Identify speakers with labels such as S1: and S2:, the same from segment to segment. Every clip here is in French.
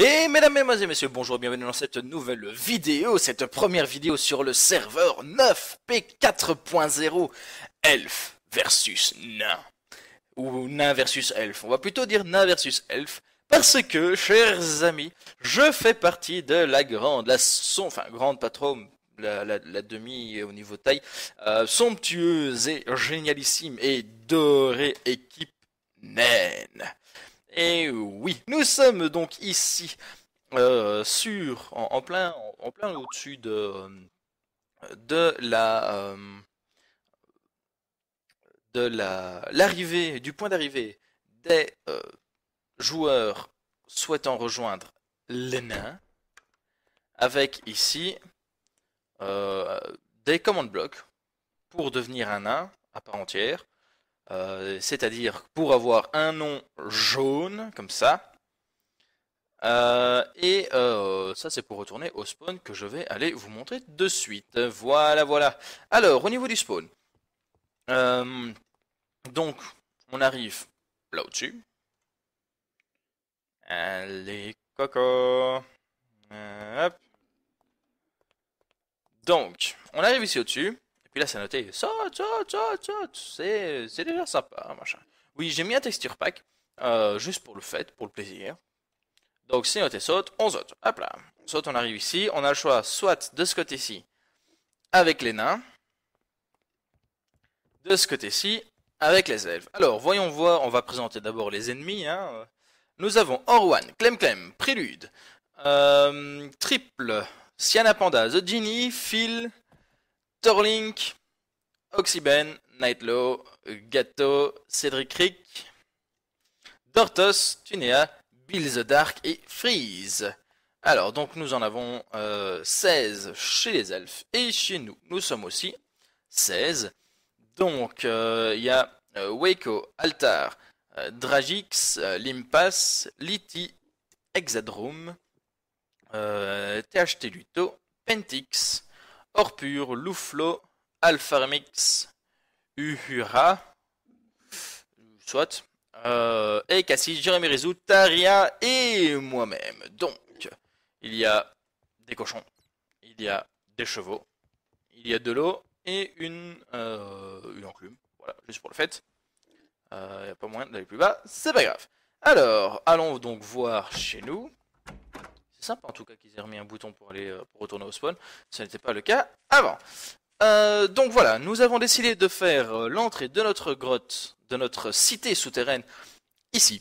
S1: Et mesdames, mesdames et messieurs, bonjour et bienvenue dans cette nouvelle vidéo, cette première vidéo sur le serveur 9P4.0 Elf versus Nain. Ou Nain versus Elf. On va plutôt dire Nain versus Elf. Parce que, chers amis, je fais partie de la grande, la son, enfin grande patronne, la, la, demi au niveau taille, euh, somptueuse et génialissime et dorée équipe naine. Et eh oui, nous sommes donc ici euh, sur, en, plein, en, plein au-dessus de, de la, euh, de la, l'arrivée, du point d'arrivée des euh, joueurs souhaitant rejoindre les nains, avec ici des command blocks pour devenir un nain à part entière euh, c'est-à-dire pour avoir un nom jaune, comme ça. Euh, et euh, ça c'est pour retourner au spawn que je vais aller vous montrer de suite. Voilà, voilà. Alors, au niveau du spawn. donc, on arrive là au-dessus. Allez, coco. Donc, on arrive ici au-dessus là, c'est noté ça, saute saute c'est, c'est déjà sympa, machin. Oui, j'ai mis un texture pack, euh, juste pour le fait, pour le plaisir. Donc c'est noté saute, on saute. Hop là, on saute, on arrive ici. On a le choix soit de ce côté-ci avec les nains, de ce côté-ci avec les elfes. Alors, voyons voir, on va présenter d'abord les ennemis. Hein. Nous avons Orwan, Clem Clem, Prélude, euh, Triple, Siana Panda, The Genie, Phil, Torlink, Oxyben, Nightlow, Gato, Cedric Creek, Dortos, Tunea, Bill the Dark et Freeze. Alors, donc nous en avons 16 euh, chez les elfes et chez nous, nous sommes aussi 16. Donc, euh, il y a euh, Waco, Altar, Dragix, Limpas, Liti, Hexadrome, THT Luto, Pentix, Orpure, Louflo, Alpharmix, Uhura, soit, euh, et Cassis, Jérémy Rizou, Taria et moi-même. Donc, il y a des cochons, il y a des chevaux, il y a de l'eau et une, euh, une enclume. Voilà, juste pour le fait. Il euh, n'y a pas moyen d'aller plus bas, c'est pas grave. Alors, allons donc voir chez nous. C'est sympa en tout cas qu'ils aient remis un bouton pour aller euh, pour retourner au spawn. Ce n'était pas le cas avant. Euh, donc voilà, nous avons décidé de faire euh, l'entrée de notre grotte, de notre cité souterraine, ici,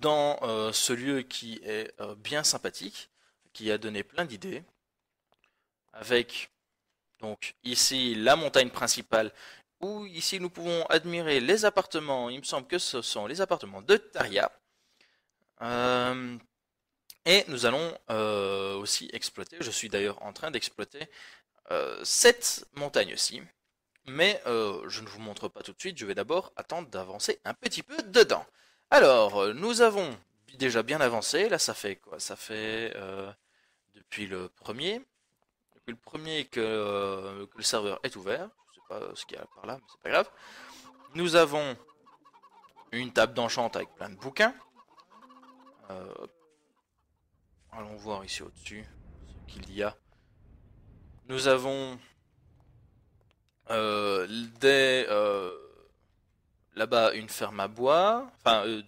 S1: dans ce lieu qui est bien sympathique, qui a donné plein d'idées, avec donc ici la montagne principale, où ici nous pouvons admirer les appartements, il me semble que ce sont les appartements de Taria. Et nous allons euh, aussi exploiter, je suis d'ailleurs en train d'exploiter euh, cette montagne-ci, mais euh, je ne vous montre pas tout de suite, je vais d'abord attendre d'avancer un petit peu dedans. Alors, nous avons déjà bien avancé, là ça fait quoi Ça fait depuis le premier, depuis le premier que, le serveur est ouvert, je sais pas ce qu'il y a par là, mais c'est pas grave. Nous avons une table d'enchant avec plein de bouquins. Allons voir ici au-dessus ce qu'il y a. Nous avons euh, euh, là-bas une ferme à bois, enfin euh,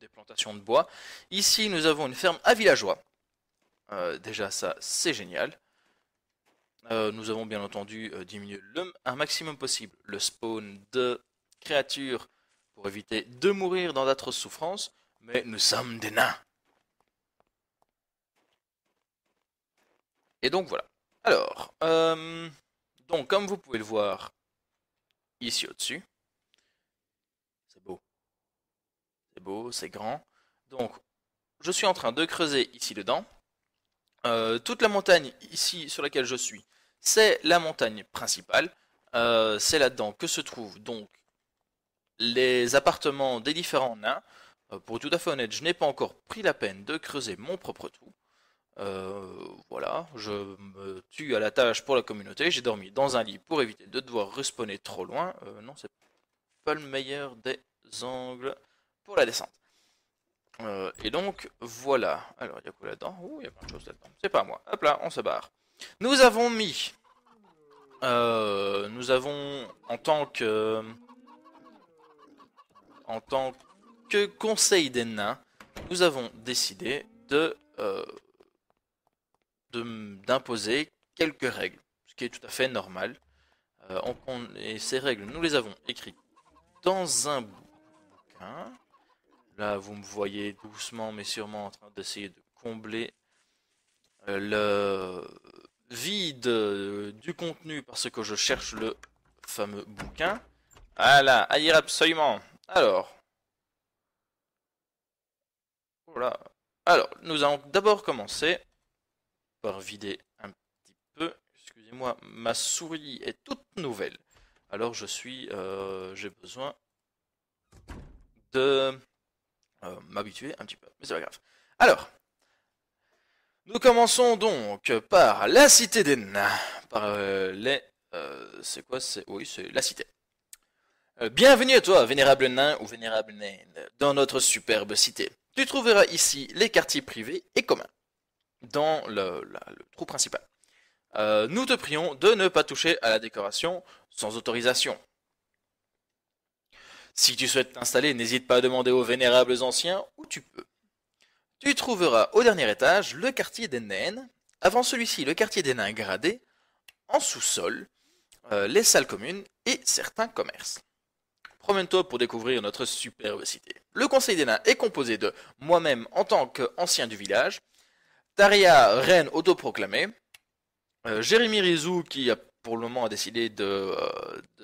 S1: des plantations de bois. Ici, nous avons une ferme à villageois. déjà, ça, c'est génial. nous avons bien entendu diminué le, un maximum possible le spawn de créatures pour éviter de mourir dans d'atroces souffrances. Mais nous sommes des nains. Et donc voilà. Alors, euh, donc comme vous pouvez le voir ici au-dessus, c'est beau. C'est beau, c'est grand. Donc, je suis en train de creuser ici dedans. Euh, toute la montagne ici sur laquelle je suis, c'est la montagne principale. Euh, c'est là-dedans que se trouvent donc les appartements des différents nains. pour tout à fait honnête, je n'ai pas encore pris la peine de creuser mon propre trou. Euh, voilà, je me tue à la tâche pour la communauté, j'ai dormi dans un lit pour éviter de devoir respawner trop loin. Euh, non, c'est pas le meilleur des angles pour la descente. Euh, et donc, voilà. Alors, il y a quoi là-dedans Ouh, il y a plein de choses là-dedans. C'est pas moi. Hop là, on se barre. Nous avons mis... nous avons, en tant que... En tant que conseil des nains, nous avons décidé de d'imposer quelques règles, ce qui est tout à fait normal. Euh, et ces règles, nous les avons écrites dans un bouquin. Là, vous me voyez doucement mais sûrement en train d'essayer de combler euh, le vide euh, du contenu parce que je cherche le fameux bouquin. Voilà, à lire absolument. Alors. Voilà. Alors, nous allons d'abord commencer vider un petit peu. Excusez-moi, ma souris est toute nouvelle. Alors je suis, euh, j'ai besoin de euh, m'habituer un petit peu, mais c'est pas grave. Alors, nous commençons donc par la cité des nains, par euh, les, c'est quoi, c'est, oui, c'est la cité. Bienvenue à toi, vénérable nain ou vénérable naine, dans notre superbe cité. Tu trouveras ici les quartiers privés et communs, dans le, trou principal. Euh, nous te prions de ne pas toucher à la décoration sans autorisation. Si tu souhaites t'installer, n'hésite pas à demander aux vénérables anciens où tu peux. Tu trouveras au dernier étage le quartier des Nains. avant celui-ci le quartier des nains gradés, en sous-sol, euh, les salles communes et certains commerces. Promène-toi pour découvrir notre superbe cité. Le conseil des nains est composé de moi-même en tant qu'ancien du village, Taria, reine autoproclamée. Euh, Jérémy Rizou, qui a, pour le moment a décidé de,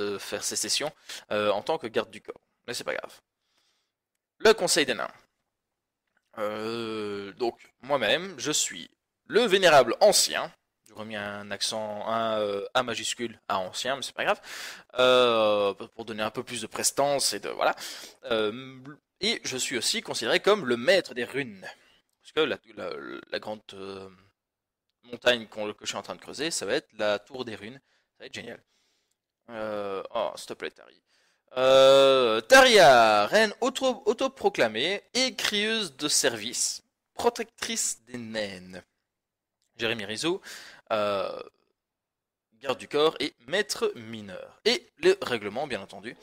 S1: euh, faire sécession euh, en tant que garde du corps. Mais c'est pas grave. Le Conseil des nains. donc, moi-même, je suis le Vénérable Ancien. Je remis un accent, un, majuscule à ancien, mais c'est pas grave. pour donner un peu plus de prestance et de. Voilà. et je suis aussi considéré comme le maître des runes. Parce que la, grande euh, montagne qu'on que je suis en train de creuser, ça va être la tour des runes. Ça va être génial. Euh, oh, s'il te plaît, Tari. Euh, Taria, reine auto autoproclamée et crieuse de service, protectrice des naines. Jérémy Rizzo, garde du corps et maître mineur. Et le règlement, bien entendu.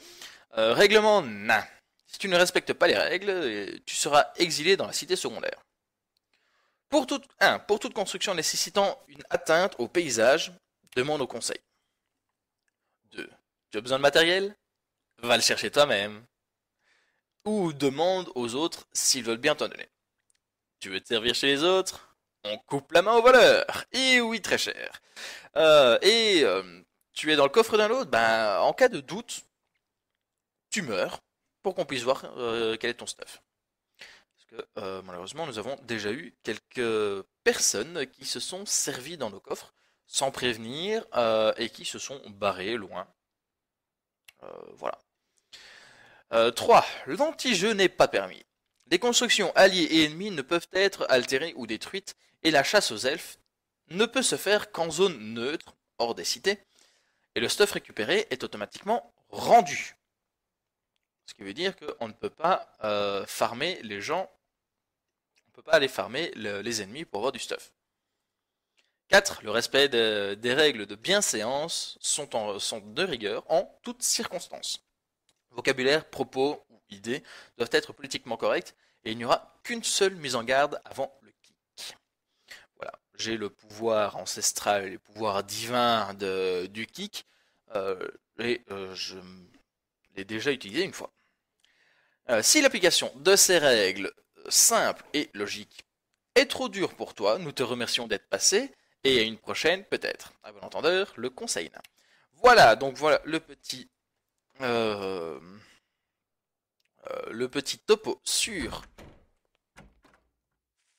S1: règlement nain. Si tu ne respectes pas les règles, tu seras exilé dans la cité secondaire. Pour toute, un, pour toute construction nécessitant une atteinte au paysage, demande au conseil. 2. Tu as besoin de matériel Va le chercher toi-même. Ou demande aux autres s'ils veulent bien t'en donner. Tu veux te servir chez les autres On coupe la main au voleur Et oui, très cher euh, Et euh, tu es dans le coffre d'un autre Ben, en cas de doute, tu meurs pour qu'on puisse voir euh, quel est ton stuff. Euh, malheureusement, nous avons déjà eu quelques personnes qui se sont servies dans nos coffres sans prévenir euh, et qui se sont barrées loin. Euh, voilà. 3. L'anti-jeu n'est pas permis. Les constructions alliées et ennemies ne peuvent être altérées ou détruites et la chasse aux elfes ne peut se faire qu'en zone neutre, hors des cités, et le stuff récupéré est automatiquement rendu. Ce qui veut dire qu'on ne peut pas farmer les gens peut pas aller farmer les ennemis pour avoir du stuff. 4. Le respect des règles de bienséance sont, en, sont de rigueur en toutes circonstances. Vocabulaire, propos ou idées doivent être politiquement corrects et il n'y aura qu'une seule mise en garde avant le kick. Voilà, j'ai le pouvoir ancestral les pouvoirs divins de, du kick euh, et euh, je l'ai déjà utilisé une fois. Euh, si l'application de ces règles simple et logique est trop dur pour toi, nous te remercions d'être passé et à une prochaine peut-être. À bon entendeur, le conseil. Voilà, donc voilà le petit euh, euh, le petit topo sur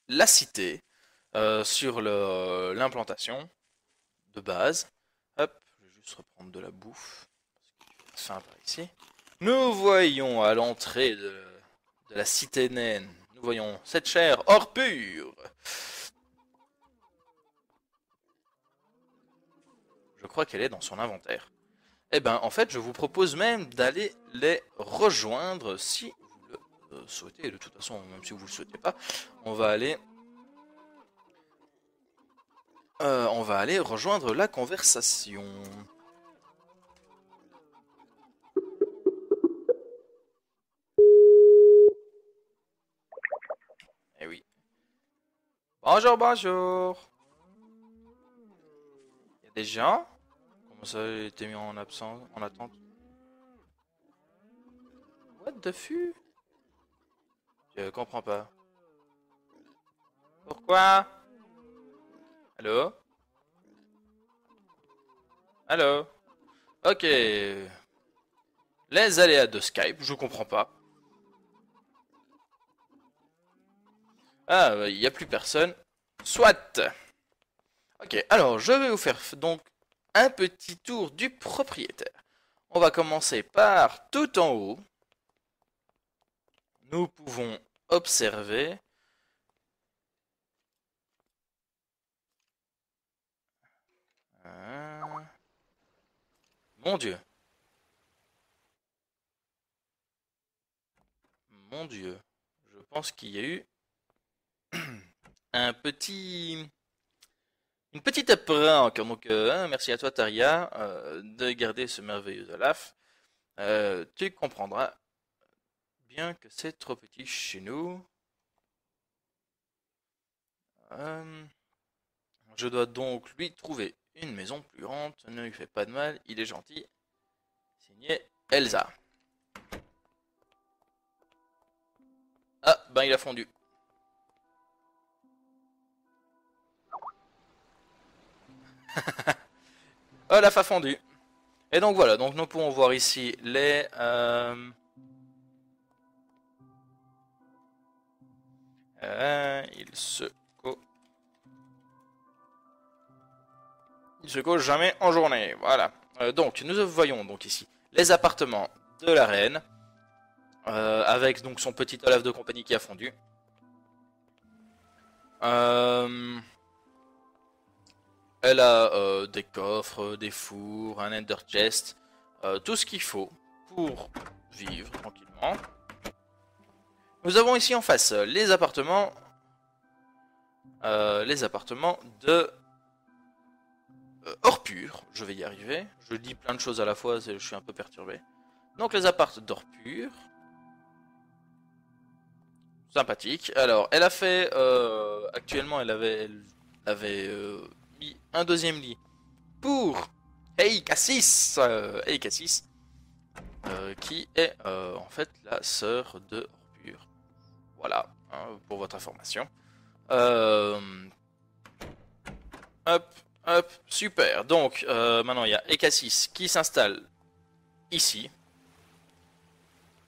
S1: la cité, euh, sur l'implantation de base. Hop, je vais juste reprendre de la bouffe. ici. Nous voyons à l'entrée de la cité naine voyons cette chair hors pur. Je crois qu'elle est dans son inventaire. Eh ben, en fait, je vous propose même d'aller les rejoindre si vous le euh, souhaitez. De toute façon, même si vous le souhaitez pas, on va aller, euh, on va aller rejoindre la conversation. Bonjour, bonjour. Il y a des gens Comment ça, il été mis en absence, en attente What the fu Je comprends pas. Pourquoi Allô Allô Ok. Les aléas de Skype, je comprends pas. Ah, bah, il n'y a plus personne. Soit. Ok, alors je vais vous faire donc un petit tour du propriétaire. On va commencer par tout en haut. Nous pouvons observer. Mon Dieu. Mon Dieu. Je pense qu'il y a eu un petit, une petite apprenque. Donc, hein. merci à toi, Taria, euh, de garder ce merveilleux Olaf. Euh, tu comprendras bien que c'est trop petit chez nous. Euh, je dois donc lui trouver une maison plus grande. Ne lui fait pas de mal, il est gentil. Signé Elsa. Ah, ben il a fondu. oh, la fa fondue. Et donc voilà, donc nous pouvons voir ici les... Euh, euh, il se co... Il se co jamais en journée, voilà. donc, nous voyons donc ici les appartements de la reine, avec donc son petit Olaf de compagnie qui a fondu. Euh... Elle a euh, des coffres, des fours, un ender chest, euh, tout ce qu'il faut pour vivre tranquillement. Nous avons ici en face les appartements, euh, les appartements de Orpure. Je vais y arriver. Je dis plein de choses à la fois, je suis un peu perturbé. Donc les appartements d'Orpure. Sympathique. Alors, elle a fait. actuellement, elle avait, elle avait un deuxième lit pour Hey Cassis euh, euh, qui est euh, en fait la sœur de Orpur. Voilà, hein, pour votre information. Hop, hop, super. Donc maintenant il y a 6 qui s'installe ici.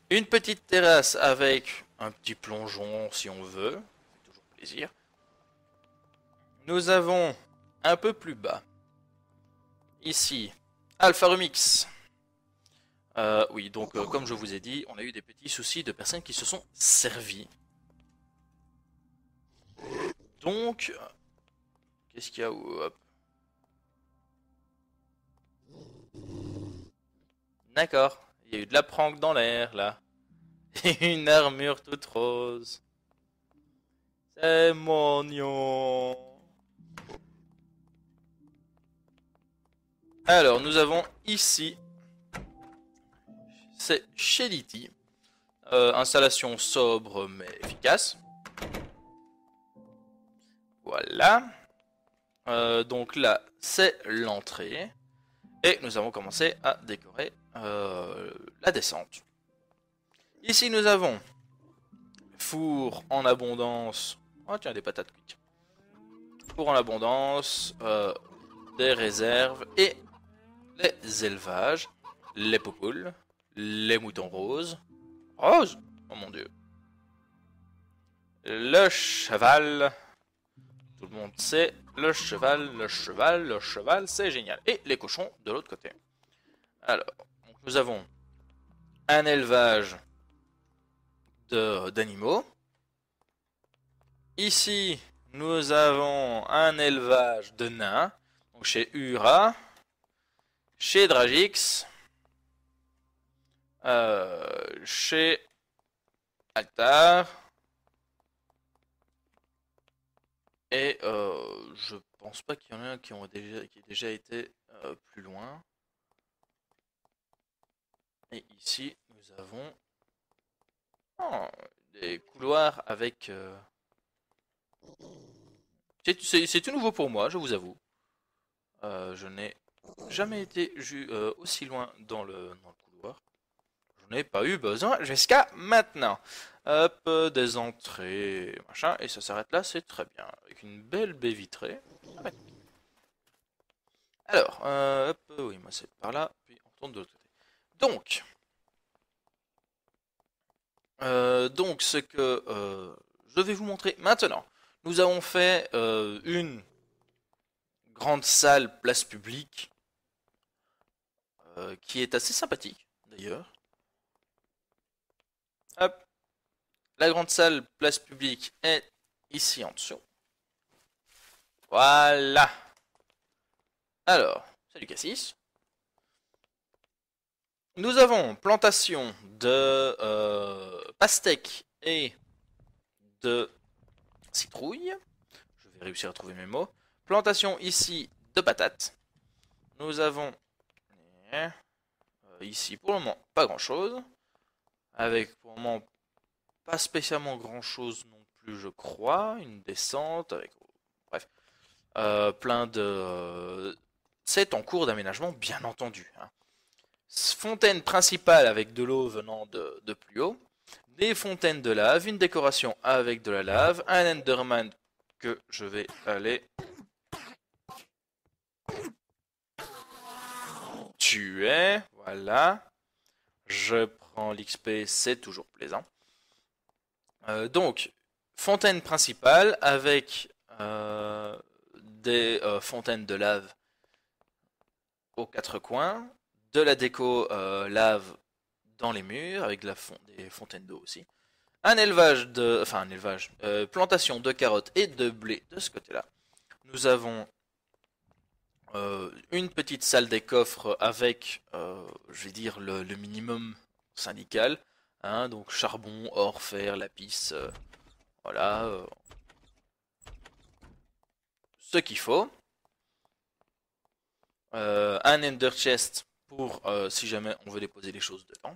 S1: Une petite terrasse avec un petit plongeon si on veut. C'est toujours plaisir. Nous avons un peu plus bas. Ici, Alpha Remix. Euh, oui, donc euh, comme je vous ai dit, on a eu des petits soucis de personnes qui se sont servies. Donc, qu'est-ce qu'il y a D'accord, il y a eu de la prank dans l'air là. une armure toute rose. C'est mignon. Alors, nous avons ici, c'est chez euh, installation sobre mais efficace. Voilà. Euh, donc là, c'est l'entrée. Et nous avons commencé à décorer euh, la descente. Ici, nous avons four en abondance. Oh tiens, des patates cuites. Four en abondance, des réserves et les élevages, les poules, les moutons roses. Rose? Oh mon dieu. Le cheval. Tout le monde sait, le cheval, le cheval, le cheval, c'est génial. Et les cochons de l'autre côté. Alors, nous avons un élevage d'animaux. Ici, nous avons un élevage de nains. Donc chez Ura, chez Dragix, euh, chez Altar, et euh, je pense pas qu'il y en ait un qui, ont déjà, ait déjà été euh, plus loin. Et ici, nous avons oh, des couloirs avec... C'est tout nouveau pour moi, je vous avoue. je n'ai jamais été euh, aussi loin dans le, dans le couloir. Je n'ai pas eu besoin jusqu'à maintenant. Hop, euh, des entrées, machin, et ça s'arrête là, c'est très bien. Avec une belle baie vitrée. Ah Alors, euh, hop, oui, moi c'est par là, puis on tourne de l'autre côté. Donc, donc ce que je vais vous montrer maintenant, nous avons fait une grande salle place publique euh, qui est assez sympathique d'ailleurs. Hop. La grande salle place publique est ici en dessous. Voilà. Alors, salut Cassis. Nous avons plantation de euh, pastèques et de citrouilles. Je vais réussir à trouver mes mots. Plantation ici de patates. Nous avons Hein euh, ici, pour le moment, pas grand-chose. Avec, pour le moment, pas spécialement grand-chose non plus, je crois. Une descente, avec... Bref. Euh, plein de... Euh, c'est en cours d'aménagement, bien entendu. Hein. Fontaine principale avec de l'eau venant de, de plus haut. Des fontaines de lave, une décoration avec de la lave, un Enderman que je vais aller Voilà. Je prends l'XP, c'est toujours plaisant. Euh, donc, fontaine principale avec euh, des euh, fontaines de lave aux quatre coins, de la déco lave dans les murs avec la fonte des fontaines d'eau aussi. Un élevage de, enfin un élevage, plantation de carottes et de blé de ce côté-là. Nous avons euh, une petite salle des coffres avec, euh, je vais dire, le, minimum syndical. Hein, donc charbon, or, fer, lapis, euh, voilà. ce qu'il faut. un ender chest pour si jamais on veut déposer les choses dedans,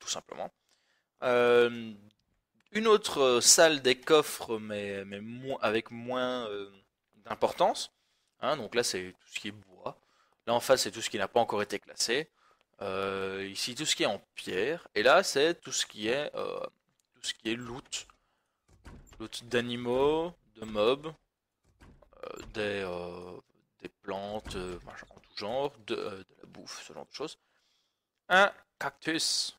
S1: tout simplement. une autre salle des coffres, mais, mais moins avec moins d'importance Hein, donc là, c'est tout ce qui est bois. Là, en face, c'est tout ce qui n'a pas encore été classé. Euh, ici, tout ce qui est en pierre. Et là, c'est tout ce qui est euh, tout ce qui est loot. Loot d'animaux, de mobs, euh, des, des plantes en tout genre, de, la bouffe, ce genre de choses. Un cactus.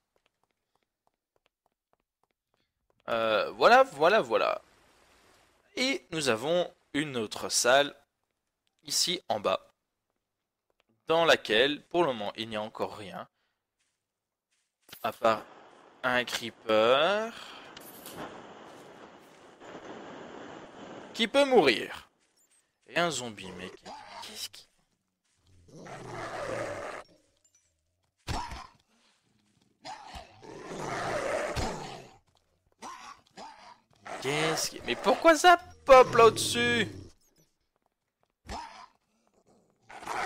S1: voilà, voilà, voilà. Et nous avons une autre salle ici en bas, dans laquelle, pour le moment, il n'y a encore rien, à part un creeper qui peut mourir. Et un zombie, mais qu'est-ce qui... Mais pourquoi ça pop là-dessus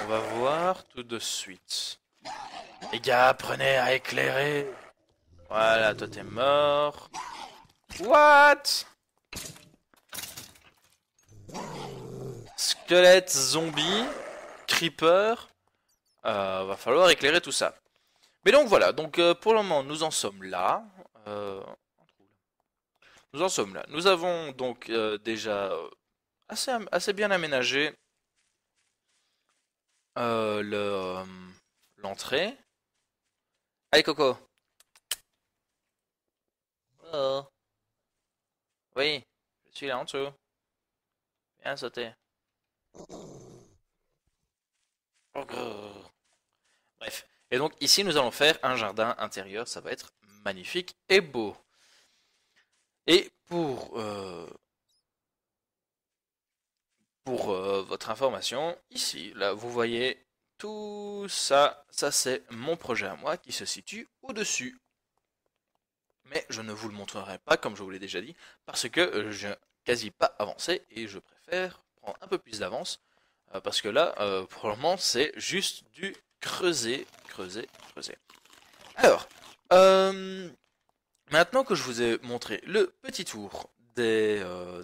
S1: On va voir tout de suite. Les gars, prenez à éclairer. Voilà, toi t'es mort. What Squelette, zombie, creeper. Euh, va falloir éclairer tout ça. Mais donc voilà, donc euh, pour le moment nous en sommes là. Euh, nous en sommes là. Nous avons donc déjà assez, assez bien aménagé euh, euh, l'entrée. Allez Coco. Oh. Oui, je suis là en dessous. Viens sauter. Oh, Bref. Et donc ici nous allons faire un jardin intérieur, ça va être magnifique et beau. Et pour euh, pour euh, votre information, ici, là, vous voyez tout ça. Ça, c'est mon projet à moi qui se situe au-dessus. Mais je ne vous le montrerai pas, comme je vous l'ai déjà dit, parce que euh, je n'ai quasi pas avancé et je préfère prendre un peu plus d'avance. Euh, parce que là, probablement, c'est juste du creuser, creuser, creuser. Alors, maintenant que je vous ai montré le petit tour des,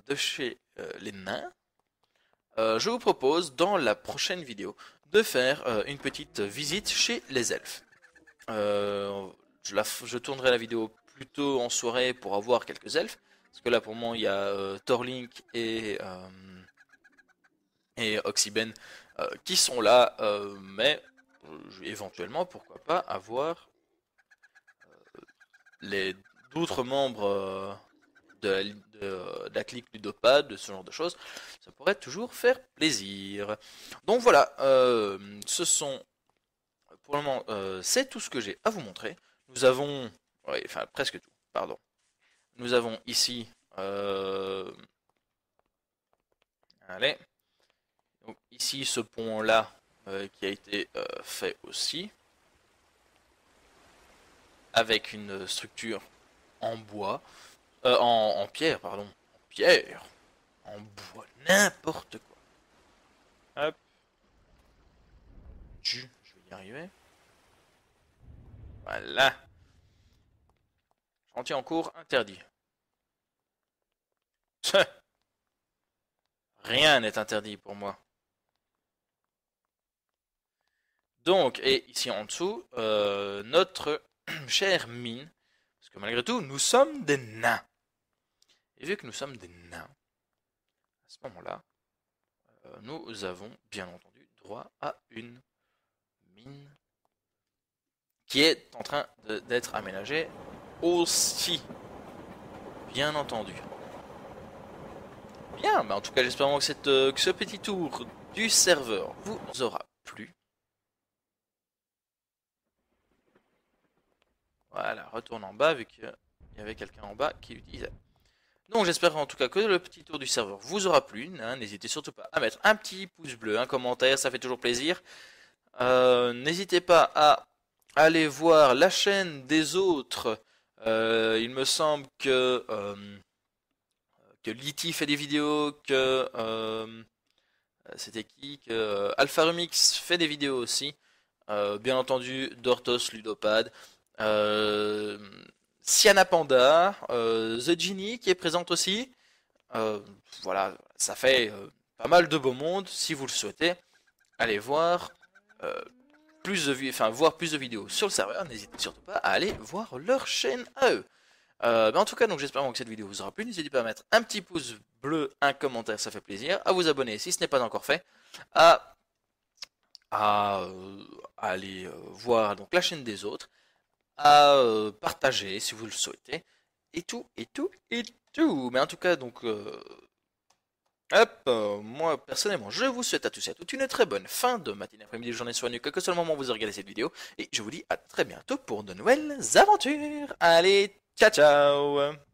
S1: de chez les nains, euh, je vous propose dans la prochaine vidéo de faire euh, une petite visite chez les elfes. Euh, je, tournerai la vidéo plutôt en soirée pour avoir quelques elfes, parce que là pour moi il y a Thorlink et, et Oxyben qui sont là, mais éventuellement pourquoi pas avoir les d'autres membres de, de, euh, de du clique de ce genre de choses, ça pourrait toujours faire plaisir. Donc voilà, euh, ce sont pour le moment, euh, c'est tout ce que j'ai à vous montrer. Nous avons, enfin presque tout, pardon. Nous avons ici, allez, ici ce pont là qui a été fait aussi avec une structure en bois. Euh, en, pierre, pardon. En pierre. En bois, n'importe quoi. Hop. Tu, je vais y arriver. Voilà. Chantier en cours interdit. Rien n'est interdit pour moi. Donc, et ici en dessous, euh, notre chère mine, parce que malgré tout, nous sommes des nains. Et vu que nous sommes des nains, à ce moment-là, euh, nous avons bien entendu droit à une mine qui est en train d'être aménagée aussi. Bien entendu. Bien, mais en tout cas j'espère que, euh, que ce petit tour du serveur vous aura plu. Voilà, retourne en bas vu qu'il y avait quelqu'un en bas qui l'utilisait. Donc j'espère en tout cas que le petit tour du serveur vous aura plu. Hein, n'hésitez surtout pas à mettre un petit pouce bleu, un commentaire, ça fait toujours plaisir. Euh, n'hésitez pas à aller voir la chaîne des autres. Euh, il me semble que, euh, que Liti fait des vidéos, que c'était qui que Alpha Remix fait des vidéos aussi. bien entendu, Dortos, Ludopad. Siana Panda, euh, The Genie qui est présente aussi. Euh, voilà, ça fait euh, pas mal de beau monde. Si vous le souhaitez, allez voir plus de enfin voir plus de vidéos sur le serveur, n'hésitez surtout pas à aller voir leur chaîne à eux. Ben, en tout cas, j'espère que cette vidéo vous aura plu. N'hésitez pas à mettre un petit pouce bleu, un commentaire, ça fait plaisir. À vous abonner si ce n'est pas encore fait. À, aller voir donc la chaîne des autres à euh, partager si vous le souhaitez. Et tout, et tout, et tout. Mais en tout cas, donc, euh, hop, euh, moi personnellement, je vous souhaite à tous et à toutes une très bonne fin de matinée, après-midi, journée, soirée, quel que soit le moment où vous regardez cette vidéo. Et je vous dis à très bientôt pour de nouvelles aventures. Allez, ciao, ciao